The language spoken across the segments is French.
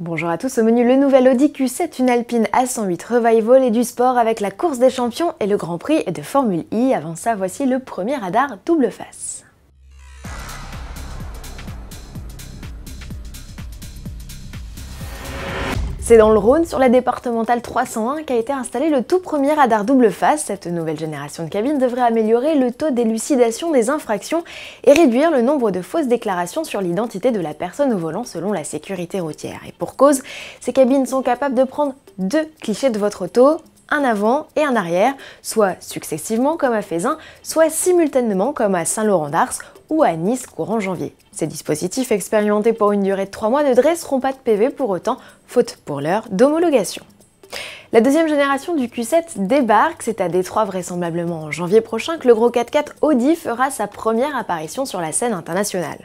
Bonjour à tous, au menu le nouvel Audi Q7, une Alpine A108 Revival et du sport avec la course des champions et le Grand Prix de Formule I. Avant ça, voici le premier radar double face. C'est dans le Rhône, sur la départementale 301, qu'a été installé le tout premier radar double face. Cette nouvelle génération de cabines devrait améliorer le taux d'élucidation des infractions et réduire le nombre de fausses déclarations sur l'identité de la personne au volant selon la sécurité routière. Et pour cause, ces cabines sont capables de prendre deux clichés de votre auto, un avant et un arrière, soit successivement comme à Fezin, soit simultanément comme à Saint-Laurent d'Ars ou à Nice courant janvier. Ces dispositifs expérimentés pour une durée de 3 mois ne dresseront pas de PV pour autant, faute pour l'heure d'homologation. La deuxième génération du Q7 débarque, c'est à Détroit vraisemblablement en janvier prochain que le gros 4x4 Audi fera sa première apparition sur la scène internationale.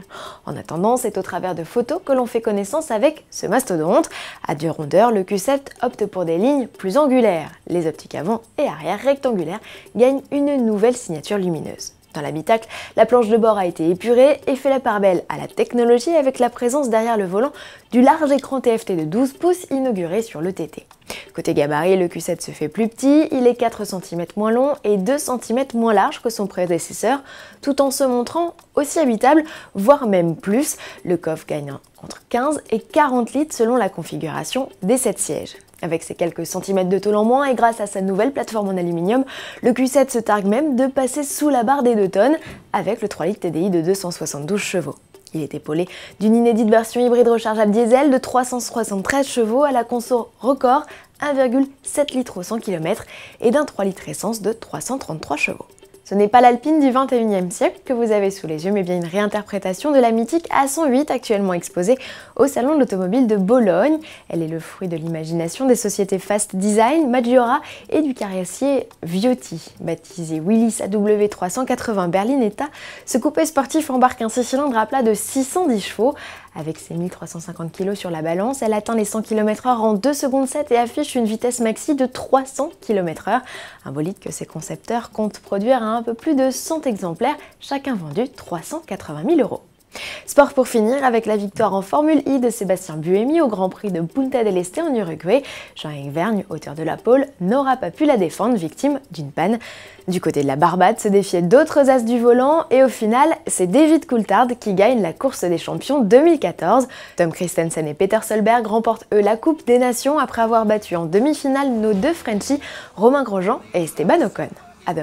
En attendant, c'est au travers de photos que l'on fait connaissance avec ce mastodonte. À deux rondeurs, le Q7 opte pour des lignes plus angulaires. Les optiques avant et arrière rectangulaires gagnent une nouvelle signature lumineuse. Dans l'habitacle, la planche de bord a été épurée et fait la part belle à la technologie avec la présence derrière le volant du large écran TFT de 12 pouces inauguré sur le TT. Côté gabarit, le Q7 se fait plus petit, il est 4 cm moins long et 2 cm moins large que son prédécesseur, tout en se montrant aussi habitable, voire même plus, le coffre gagne entre 15 et 40 litres selon la configuration des 7 sièges. Avec ses quelques centimètres de tôle en moins et grâce à sa nouvelle plateforme en aluminium, le Q7 se targue même de passer sous la barre des 2 tonnes avec le 3 litres TDI de 272 chevaux. Il est épaulé d'une inédite version hybride rechargeable diesel de 373 chevaux à la conso record 1,7 litres au 100 km et d'un 3 litres essence de 333 chevaux. Ce n'est pas l'alpine du 21e siècle que vous avez sous les yeux, mais bien une réinterprétation de la mythique A108 actuellement exposée au Salon de l'Automobile de Bologne. Elle est le fruit de l'imagination des sociétés Fast Design, Maggiora et du carrossier Viotti. Baptisé Willis AW380 Berlinetta, ce coupé sportif embarque un six cylindres à plat de 610 chevaux avec ses 1350 kg sur la balance, elle atteint les 100 km/h en 2 secondes 7 et affiche une vitesse maxi de 300 km/h. Un bolide que ses concepteurs comptent produire à un peu plus de 100 exemplaires, chacun vendu 380 000 euros. Sport pour finir avec la victoire en Formule I de Sébastien Buemi au Grand Prix de Punta del Este en Uruguay. Jean-Yves Vergne, auteur de la pole, n'aura pas pu la défendre, victime d'une panne. Du côté de la Barbade se défiaient d'autres as du volant et au final, c'est David Coulthard qui gagne la course des champions 2014. Tom Christensen et Peter Solberg remportent eux la Coupe des Nations après avoir battu en demi-finale nos deux Frenchies, Romain Grosjean et Esteban Ocon. À